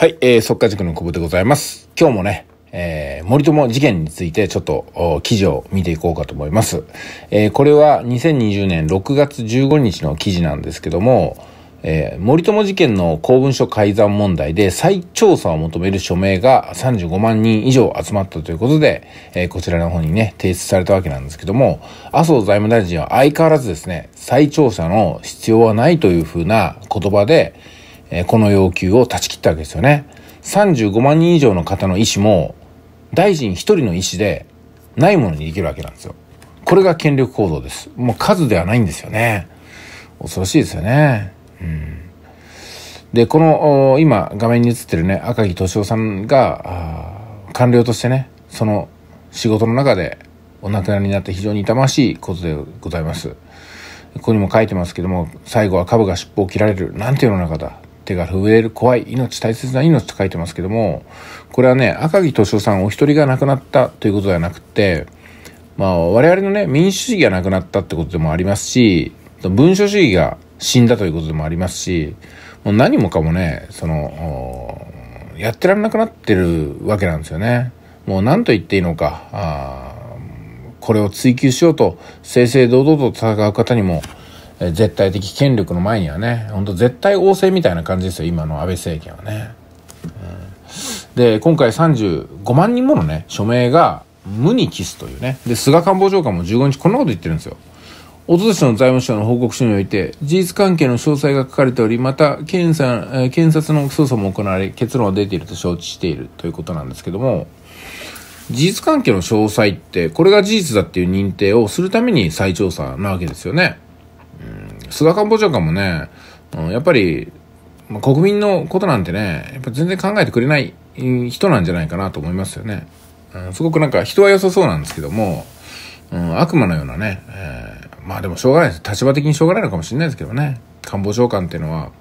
はい、えー、即稼塾の久保でございます。今日もね、えー、森友事件についてちょっと記事を見ていこうかと思います。えー、これは2020年6月15日の記事なんですけども、えー、森友事件の公文書改ざん問題で再調査を求める署名が35万人以上集まったということで、えー、こちらの方にね、提出されたわけなんですけども、麻生財務大臣は相変わらずですね、再調査の必要はないというふうな言葉で、えこの要求を断ち切ったわけですよね。35万人以上の方の意思も、大臣一人の意思で、ないものにできるわけなんですよ。これが権力行動です。もう数ではないんですよね。恐ろしいですよね。うん。で、この、今、画面に映ってるね、赤木俊夫さんが、官僚としてね、その仕事の中でお亡くなりになって非常に痛ましいことでございます。ここにも書いてますけども、最後は株が尻尾を切られる。なんて世の中だ。手が震える、怖い、命、大切な命と書いてますけども、これはね、赤木敏夫さんお一人が亡くなったということではなくて、まあ、我々のね、民主主義がなくなったってことでもありますし、文書主義が死んだということでもありますし、もう何もかもね、その、やってられなくなってるわけなんですよね。もう何と言っていいのか、これを追求しようと正々堂々と戦う方にも絶対的権力の前にはね、ほんと絶対王政みたいな感じですよ、今の安倍政権はね。で、今回35万人ものね、署名が無にキスというね。で、菅官房長官も15日こんなこと言ってるんですよ。おととしの財務省の報告書において、事実関係の詳細が書かれており、また検査、検察の捜査も行われ、結論は出ていると承知しているということなんですけども、事実関係の詳細って、これが事実だっていう認定をするために再調査なわけですよね。菅官房長官もね、うん、やっぱり、まあ、国民のことなんてね、やっぱ全然考えてくれない人なんじゃないかなと思いますよね。うん、すごくなんか人は良さそうなんですけども、うん、悪魔のようなね、えー、まあでもしょうがないです。立場的にしょうがないのかもしれないですけどね。官房長官っていうのは、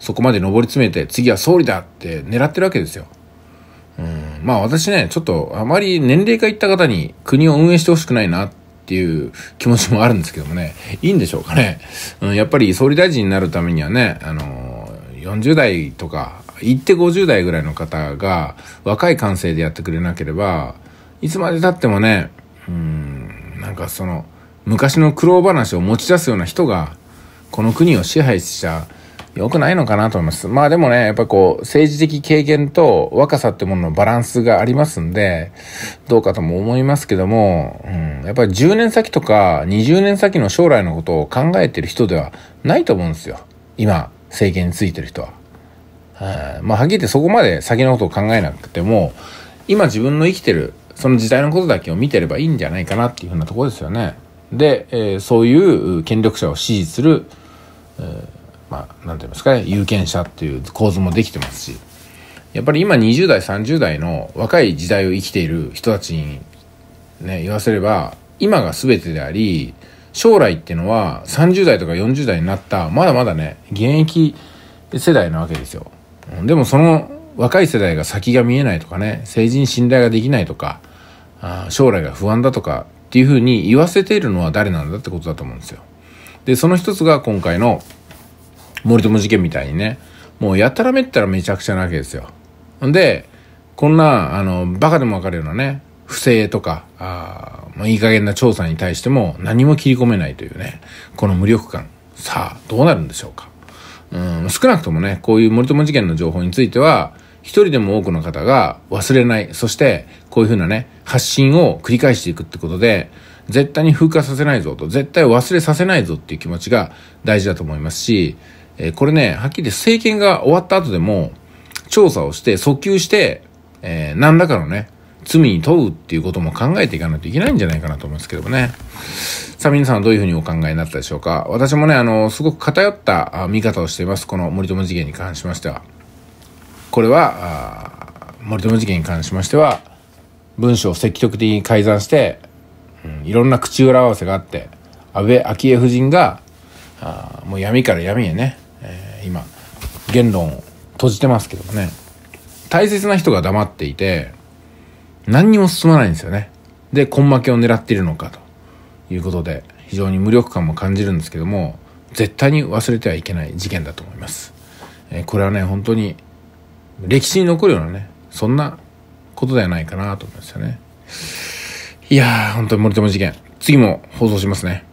そこまで上り詰めて、次は総理だって狙ってるわけですよ。うん、まあ私ね、ちょっとあまり年齢がいった方に国を運営してほしくないなってていう気持ちもあるんですけどもね、いいんでしょうかね。うん、やっぱり総理大臣になるためにはね、あのー、40代とか、行って50代ぐらいの方が若い感性でやってくれなければ、いつまで経ってもね、うん、なんかその、昔の苦労話を持ち出すような人が、この国を支配しちう、良くないのかなと思います。まあでもね、やっぱこう、政治的経験と若さってもののバランスがありますんで、どうかとも思いますけども、うん、やっぱり10年先とか20年先の将来のことを考えてる人ではないと思うんですよ。今、政権についてる人は。はまあ、はっきり言ってそこまで先のことを考えなくても、今自分の生きてる、その時代のことだけを見てればいいんじゃないかなっていうふうなところですよね。で、えー、そういう権力者を支持する、えーまあ、なんて言いますかね、有権者っていう構図もできてますし、やっぱり今20代、30代の若い時代を生きている人たちにね、言わせれば、今が全てであり、将来っていうのは30代とか40代になった、まだまだね、現役世代なわけですよ。でもその若い世代が先が見えないとかね、成人信頼ができないとか、あ将来が不安だとかっていうふうに言わせているのは誰なんだってことだと思うんですよ。で、その一つが今回の森友事件みたいにねもうやたらめったらめちゃくちゃなわけですよ。でこんなあのバカでもわかるようなね不正とかあもういい加減な調査に対しても何も切り込めないというねこの無力感さあどうなるんでしょうか。うん少なくともねこういう森友事件の情報については一人でも多くの方が忘れない。そして、こういうふうなね、発信を繰り返していくってことで、絶対に風化させないぞと、絶対忘れさせないぞっていう気持ちが大事だと思いますし、えこれね、はっきり政権が終わった後でも、調査をして、訴求して、えー、何らかのね、罪に問うっていうことも考えていかないといけないんじゃないかなと思うんですけどもね。さあ皆さんはどういうふうにお考えになったでしょうか私もね、あの、すごく偏った見方をしています。この森友事件に関しましては。これは、森友事件に関しましては、文章を積極的に改ざんして、うん、いろんな口裏合わせがあって、安倍昭恵夫人が、あもう闇から闇へね、今言論を閉じてますけどもね大切な人が黙っていて何にも進まないんですよねで根負けを狙っているのかということで非常に無力感も感じるんですけども絶対に忘れてはいけない事件だと思います、えこれはね本当に歴史に残るようなねそんなことではないかなと思いますよねいやー本当に森友事件次も放送しますね